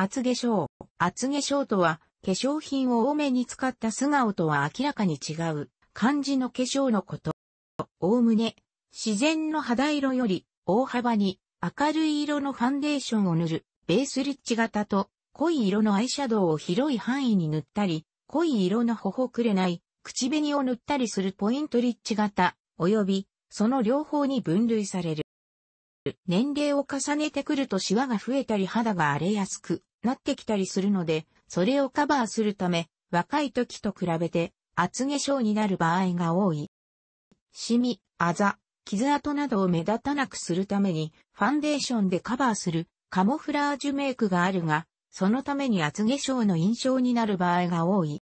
厚化粧。厚化粧とは、化粧品を多めに使った素顔とは明らかに違う、漢字の化粧のこと。おおむね、自然の肌色より、大幅に、明るい色のファンデーションを塗る、ベースリッチ型と、濃い色のアイシャドウを広い範囲に塗ったり、濃い色の頬くれない、口紅を塗ったりするポイントリッチ型、及び、その両方に分類される。年齢を重ねてくるとシワが増えたり肌が荒れやすく、なってきたりするので、それをカバーするため、若い時と比べて厚化粧になる場合が多い。シミ、あざ、傷跡などを目立たなくするために、ファンデーションでカバーするカモフラージュメイクがあるが、そのために厚化粧の印象になる場合が多い。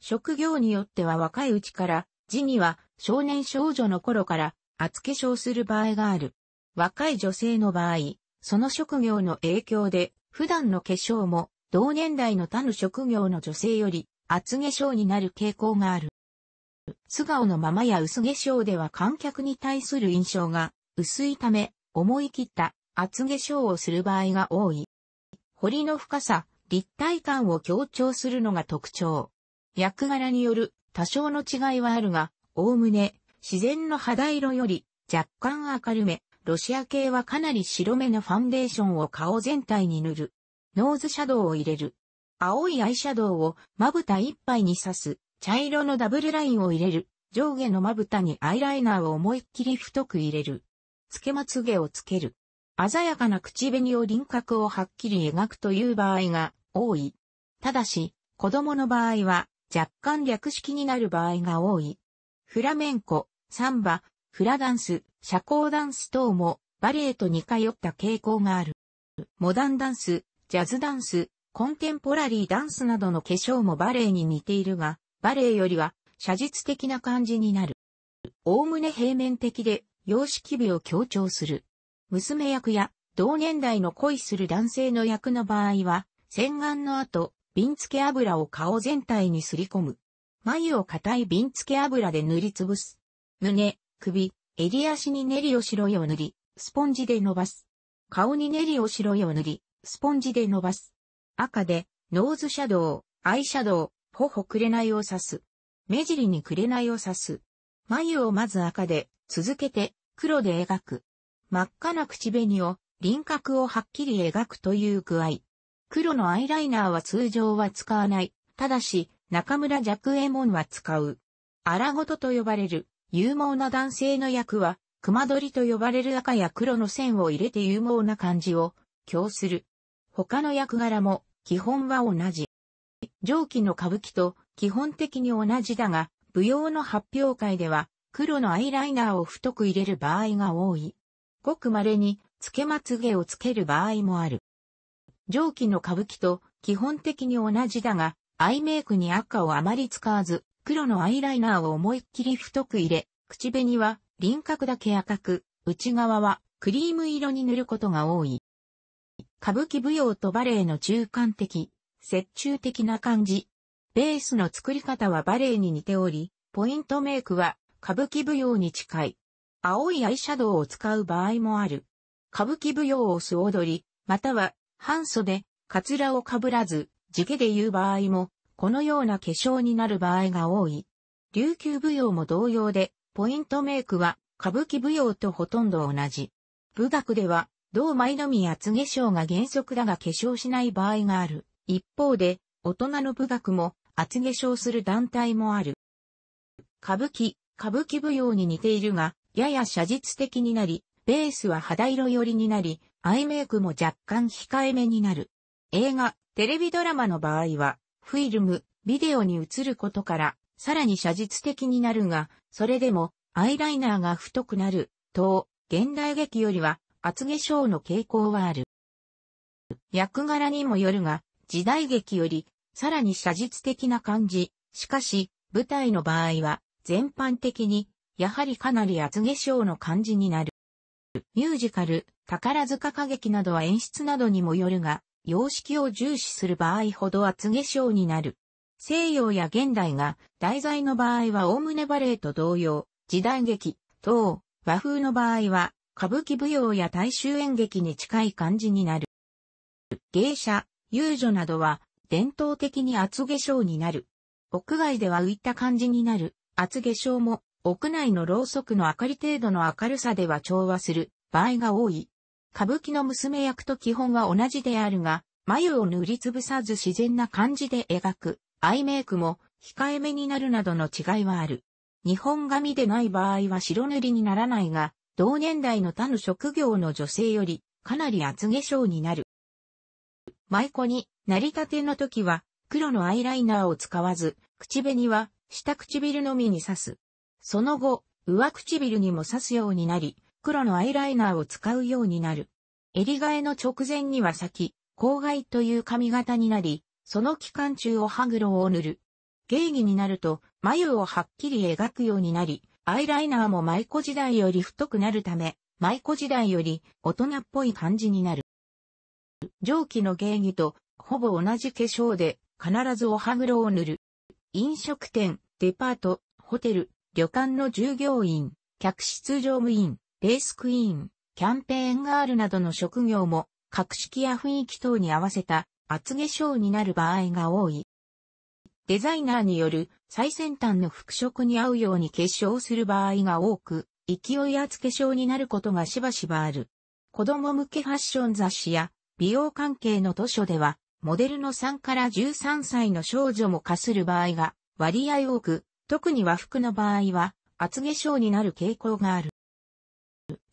職業によっては若いうちから、字には少年少女の頃から厚化粧する場合がある。若い女性の場合、その職業の影響で普段の化粧も同年代の他の職業の女性より厚化粧になる傾向がある。素顔のままや薄化粧では観客に対する印象が薄いため、思い切った厚化粧をする場合が多い。彫りの深さ、立体感を強調するのが特徴。役柄による多少の違いはあるが、おおむね自然の肌色より若干明るめ、ロシア系はかなり白目のファンデーションを顔全体に塗る。ノーズシャドウを入れる。青いアイシャドウをまぶた一杯に刺す。茶色のダブルラインを入れる。上下のまぶたにアイライナーを思いっきり太く入れる。つけまつげをつける。鮮やかな口紅を輪郭をはっきり描くという場合が多い。ただし、子供の場合は若干略式になる場合が多い。フラメンコ、サンバ、フラダンス、社交ダンス等もバレエと似通った傾向がある。モダンダンス、ジャズダンス、コンテンポラリーダンスなどの化粧もバレエに似ているが、バレエよりは写実的な感じになる。おおむね平面的で様式美を強調する。娘役や同年代の恋する男性の役の場合は、洗顔の後、瓶付け油を顔全体にすり込む。眉を硬い瓶付け油で塗りつぶす。胸、首、襟足に練りを白いを塗り、スポンジで伸ばす。顔に練りを白いを塗り、スポンジで伸ばす。赤で、ノーズシャドウ、アイシャドウ、頬いを刺す。目尻にくれないを刺す。眉をまず赤で、続けて、黒で描く。真っ赤な口紅を、輪郭をはっきり描くという具合。黒のアイライナーは通常は使わない。ただし、中村若右衛門は使う。荒ごとと呼ばれる。勇猛な男性の役は、熊取と呼ばれる赤や黒の線を入れて勇猛な感じを、強する。他の役柄も、基本は同じ。上記の歌舞伎と基本的に同じだが、舞踊の発表会では、黒のアイライナーを太く入れる場合が多い。ごく稀に、つけまつげをつける場合もある。上記の歌舞伎と基本的に同じだが、アイメイクに赤をあまり使わず、黒のアイライナーを思いっきり太く入れ、口紅は輪郭だけ赤く、内側はクリーム色に塗ることが多い。歌舞伎舞踊とバレエの中間的、折衷的な感じ。ベースの作り方はバレエに似ており、ポイントメイクは歌舞伎舞踊に近い。青いアイシャドウを使う場合もある。歌舞伎舞踊を素踊り、または半袖、カツラをかぶらず、地毛で言う場合もこのような化粧になる場合が多い。琉球舞踊も同様で、ポイントメイクは歌舞伎舞踊とほとんど同じ。舞学では、同舞のみ厚化粧が原則だが化粧しない場合がある。一方で、大人の舞学も厚化粧する団体もある。歌舞伎、歌舞伎舞踊に似ているが、やや写実的になり、ベースは肌色寄りになり、アイメイクも若干控えめになる。映画、テレビドラマの場合は、フィルム、ビデオに映ることから、さらに写実的になるが、それでも、アイライナーが太くなる、と、現代劇よりは、厚化粧の傾向はある。役柄にもよるが、時代劇より、さらに写実的な感じ。しかし、舞台の場合は、全般的に、やはりかなり厚化粧の感じになる。ミュージカル、宝塚歌劇などは演出などにもよるが、様式を重視する場合ほど厚化粧になる。西洋や現代が題材の場合はおおむねバレエと同様、時代劇、等、和風の場合は歌舞伎舞踊や大衆演劇に近い感じになる。芸者、遊女などは伝統的に厚化粧になる。屋外では浮いた感じになる厚化粧も屋内のろうそくの明かり程度の明るさでは調和する場合が多い。歌舞伎の娘役と基本は同じであるが、眉を塗りつぶさず自然な感じで描く、アイメイクも控えめになるなどの違いはある。日本髪でない場合は白塗りにならないが、同年代の他の職業の女性よりかなり厚化粧になる。舞妓になりたての時は黒のアイライナーを使わず、口紅は下唇のみに刺す。その後、上唇にも刺すようになり、黒のアイライナーを使うようになる。襟替えの直前には先、公害という髪型になり、その期間中を歯黒を塗る。芸儀になると眉をはっきり描くようになり、アイライナーも舞妓時代より太くなるため、舞妓時代より大人っぽい感じになる。上記の芸儀とほぼ同じ化粧で必ずお歯黒を塗る。飲食店、デパート、ホテル、旅館の従業員、客室乗務員、レースクイーン、キャンペーンガールなどの職業も、格式や雰囲気等に合わせた厚化粧になる場合が多い。デザイナーによる最先端の服飾に合うように結晶する場合が多く、勢い厚化粧になることがしばしばある。子供向けファッション雑誌や美容関係の図書では、モデルの3から13歳の少女も化する場合が割合多く、特に和服の場合は厚化粧になる傾向がある。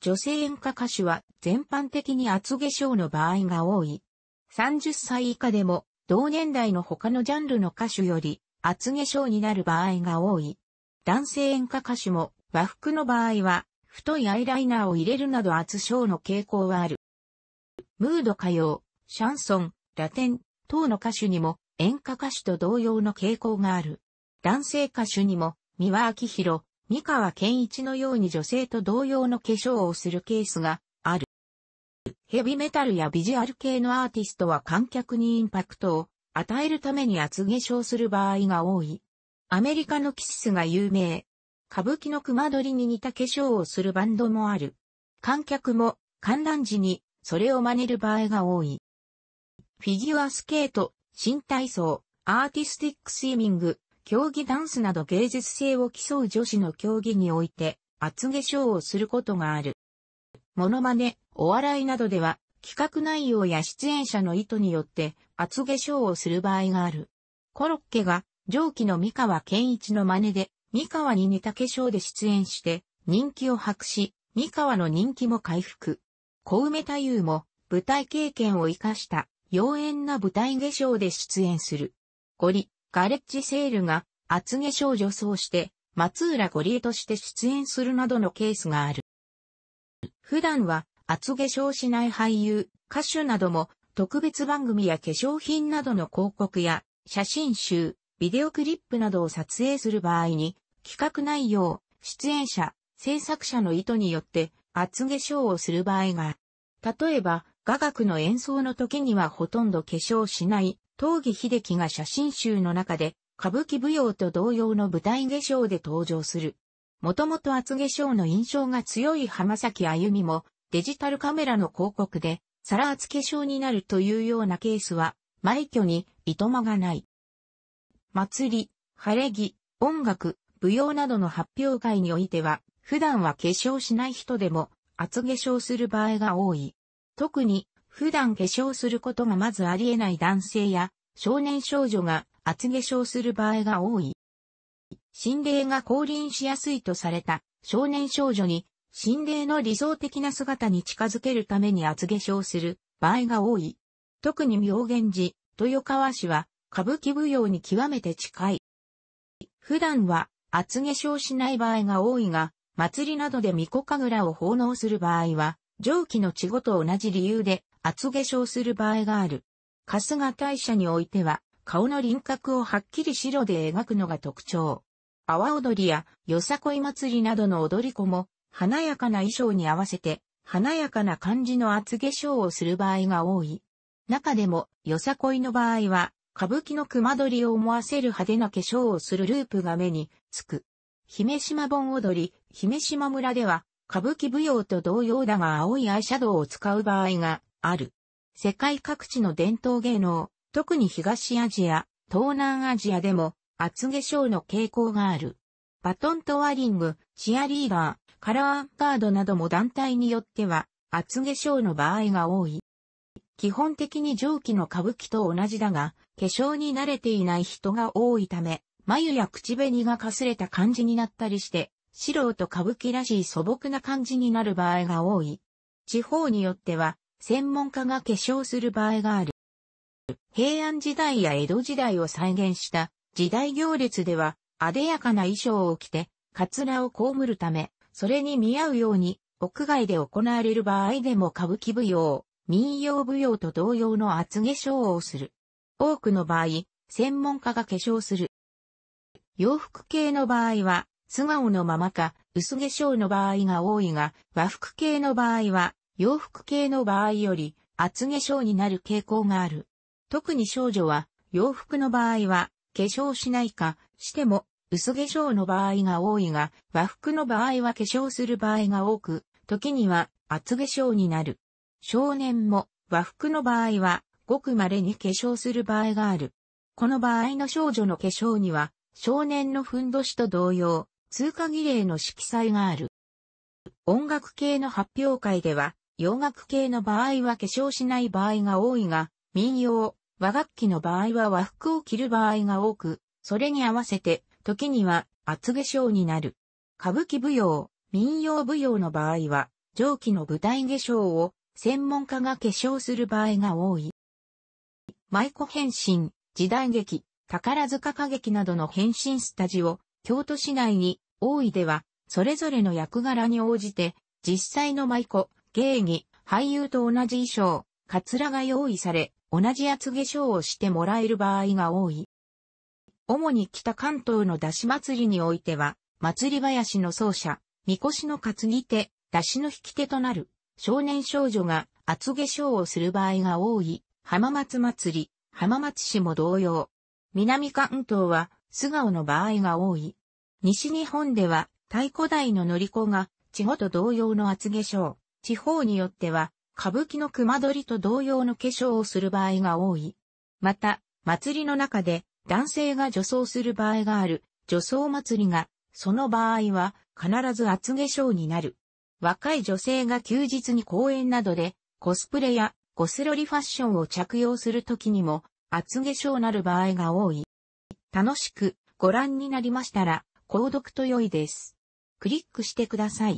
女性演歌歌手は全般的に厚化粧の場合が多い。30歳以下でも同年代の他のジャンルの歌手より厚化粧になる場合が多い。男性演歌歌手も和服の場合は太いアイライナーを入れるなど厚粧の傾向はある。ムード歌謡、シャンソン、ラテン等の歌手にも演歌歌手と同様の傾向がある。男性歌手にも三輪明宏、三河健一のように女性と同様の化粧をするケースがある。ヘビメタルやビジュアル系のアーティストは観客にインパクトを与えるために厚化粧する場合が多い。アメリカのキスが有名。歌舞伎の熊取に似た化粧をするバンドもある。観客も観覧時にそれを真似る場合が多い。フィギュアスケート、新体操、アーティスティックスイミング、競技ダンスなど芸術性を競う女子の競技において、厚化粧をすることがある。モノマネ、お笑いなどでは、企画内容や出演者の意図によって厚化粧をする場合がある。コロッケが上記の三河健一の真似で三河に似た化粧で出演して人気を博し、三河の人気も回復。小梅太夫も舞台経験を活かした妖艶な舞台化粧で出演する。ゴリ、ガレッジセールが厚化粧女装して松浦五里エとして出演するなどのケースがある。普段は厚化粧しない俳優、歌手なども特別番組や化粧品などの広告や写真集、ビデオクリップなどを撮影する場合に企画内容、出演者、制作者の意図によって厚化粧をする場合が、例えば雅楽の演奏の時にはほとんど化粧しない東儀秀樹が写真集の中で、歌舞伎舞踊と同様の舞台化粧で登場する。もともと厚化粧の印象が強い浜崎あゆみも、デジタルカメラの広告で、皿厚化粧になるというようなケースは、埋挙に、いとまがない。祭り、晴れ着、音楽、舞踊などの発表会においては、普段は化粧しない人でも、厚化粧する場合が多い。特に、普段化粧することがまずありえない男性や少年少女が厚化粧する場合が多い。心霊が降臨しやすいとされた少年少女に心霊の理想的な姿に近づけるために厚化粧する場合が多い。特に妙源寺、豊川市は歌舞伎舞踊に極めて近い。普段は厚化粧しない場合が多いが、祭りなどで巫女神楽を奉納する場合は、上記の地ごと同じ理由で厚化粧する場合がある。春日大社においては、顔の輪郭をはっきり白で描くのが特徴。阿波踊りやよさこい祭りなどの踊り子も、華やかな衣装に合わせて、華やかな感じの厚化粧をする場合が多い。中でも、よさこいの場合は、歌舞伎の熊取を思わせる派手な化粧をするループが目につく。姫島盆踊り、姫島村では、歌舞伎舞踊と同様だが青いアイシャドウを使う場合がある。世界各地の伝統芸能、特に東アジア、東南アジアでも厚化粧の傾向がある。バトントワリング、チアリーバー、カラーガードなども団体によっては厚化粧の場合が多い。基本的に上記の歌舞伎と同じだが、化粧に慣れていない人が多いため、眉や口紅がかすれた感じになったりして、素人歌舞伎らしい素朴な感じになる場合が多い。地方によっては、専門家が化粧する場合がある。平安時代や江戸時代を再現した時代行列では、あでやかな衣装を着て、カツラを被るため、それに見合うように、屋外で行われる場合でも歌舞伎舞踊、民謡舞踊と同様の厚化粧をする。多くの場合、専門家が化粧する。洋服系の場合は、素顔のままか、薄化粧の場合が多いが、和服系の場合は、洋服系の場合より厚化粧になる傾向がある。特に少女は洋服の場合は化粧しないかしても薄化粧の場合が多いが和服の場合は化粧する場合が多く、時には厚化粧になる。少年も和服の場合はごく稀に化粧する場合がある。この場合の少女の化粧には少年のふんどしと同様、通過儀礼の色彩がある。音楽系の発表会では、洋楽系の場合は化粧しない場合が多いが、民謡、和楽器の場合は和服を着る場合が多く、それに合わせて、時には厚化粧になる。歌舞伎舞踊、民謡舞踊の場合は、上記の舞台化粧を専門家が化粧する場合が多い。舞妓変身、時代劇、宝塚歌劇などの変身スタジオ、京都市内に、大井では、それぞれの役柄に応じて、実際の舞妓、芸妓、俳優と同じ衣装、カツラが用意され、同じ厚化粧をしてもらえる場合が多い。主に北関東の出汁祭りにおいては、祭り林の奏者、みこしの担ぎ手、出汁の引き手となる、少年少女が厚化粧をする場合が多い、浜松祭り、浜松市も同様。南関東は素顔の場合が多い。西日本では太鼓台の乗り子が地方と同様の厚化粧、地方によっては、歌舞伎の熊取と同様の化粧をする場合が多い。また、祭りの中で男性が女装する場合がある、女装祭りが、その場合は必ず厚化粧になる。若い女性が休日に公園などでコスプレやゴスロリファッションを着用するときにも厚化粧なる場合が多い。楽しくご覧になりましたら、購読と良いです。クリックしてください。